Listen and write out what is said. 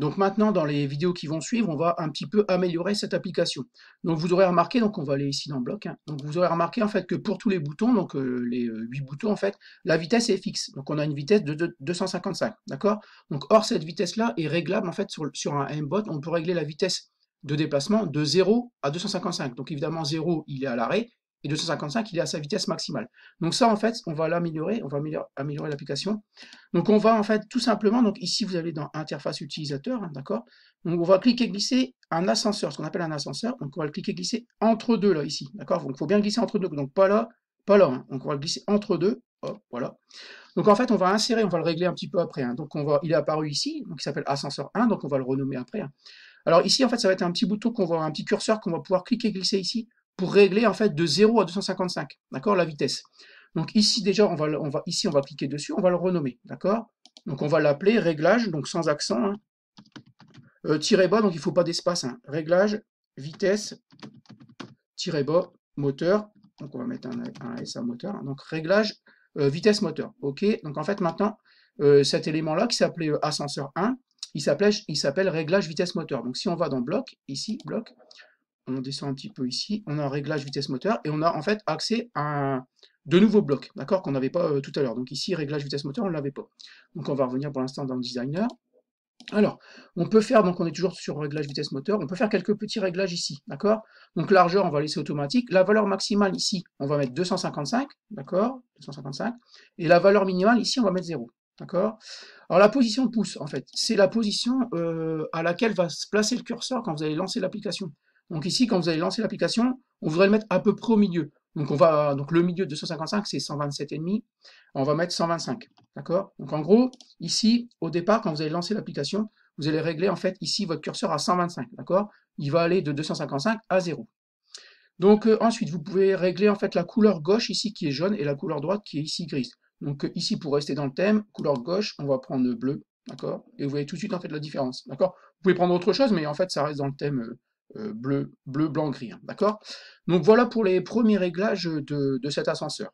Donc maintenant, dans les vidéos qui vont suivre, on va un petit peu améliorer cette application. Donc vous aurez remarqué, donc on va aller ici dans le bloc, hein. donc vous aurez remarqué en fait que pour tous les boutons, donc euh, les euh, huit boutons en fait, la vitesse est fixe. Donc on a une vitesse de, 255, d'accord Donc or cette vitesse-là est réglable en fait sur, un M-Bot, on peut régler la vitesse de déplacement de 0 à 255. Donc évidemment 0 il est à l'arrêt et 255, il est à sa vitesse maximale. Donc ça, en fait, on va l'améliorer, on va améliorer l'application. Donc on va, en fait, tout simplement, donc ici, vous allez dans interface utilisateur, hein, d'accord Donc on va cliquer glisser un ascenseur, ce qu'on appelle un ascenseur. Donc on va le cliquer glisser entre deux, là, ici, d'accord Donc il faut bien glisser entre deux, donc pas là, pas là. Hein. Donc on va le glisser entre deux, voilà. Donc en fait, on va insérer, on va le régler un petit peu après. Hein. Donc on va, il est apparu ici, donc il s'appelle ascenseur 1, donc on va le renommer après. Alors ici, en fait, ça va être un petit bouton qu'on va, un petit curseur qu'on va pouvoir cliquer glisser ici pour régler en fait de 0 à 255, d'accord, la vitesse. Donc ici déjà, on va, on va, ici on va cliquer dessus, on va le renommer, d'accord Donc on va l'appeler réglage, donc sans accent, hein. Euh, bas, donc il ne faut pas d'espace, hein. réglage, vitesse, tiré bas, moteur, donc on va mettre un, SA moteur, hein. donc réglage, euh, vitesse moteur, ok Donc en fait maintenant, euh, cet élément-là qui s'appelait ascenseur 1, il s'appelle réglage vitesse moteur. Donc si on va dans bloc, ici, bloc, on descend un petit peu ici, on a un réglage vitesse moteur et on a en fait accès à un, de nouveaux blocs, d'accord, qu'on n'avait pas euh, tout à l'heure. Donc ici, réglage vitesse moteur, on ne l'avait pas. Donc on va revenir pour l'instant dans le designer. Alors, on peut faire, donc on est toujours sur réglage vitesse moteur, on peut faire quelques petits réglages ici, d'accord Donc largeur, on va laisser automatique. La valeur maximale ici, on va mettre 255, d'accord 255. Et la valeur minimale ici, on va mettre 0, d'accord Alors la position de pouce, en fait, c'est la position euh, à laquelle va se placer le curseur quand vous allez lancer l'application. Donc ici, quand vous allez lancer l'application, on voudrait le mettre à peu près au milieu. Donc, on va, donc le milieu de 255, c'est 127,5. On va mettre 125. D'accord Donc en gros, ici, au départ, quand vous allez lancer l'application, vous allez régler en fait ici votre curseur à 125. D'accord Il va aller de 255 à 0. Donc euh, ensuite, vous pouvez régler en fait la couleur gauche ici qui est jaune et la couleur droite qui est ici grise. Donc euh, ici, pour rester dans le thème, couleur gauche, on va prendre bleu. D'accord Et vous voyez tout de suite en fait la différence. D'accord Vous pouvez prendre autre chose, mais en fait, ça reste dans le thème. Euh, euh, bleu, bleu, blanc, gris. Hein, d'accord Donc voilà pour les premiers réglages de cet ascenseur.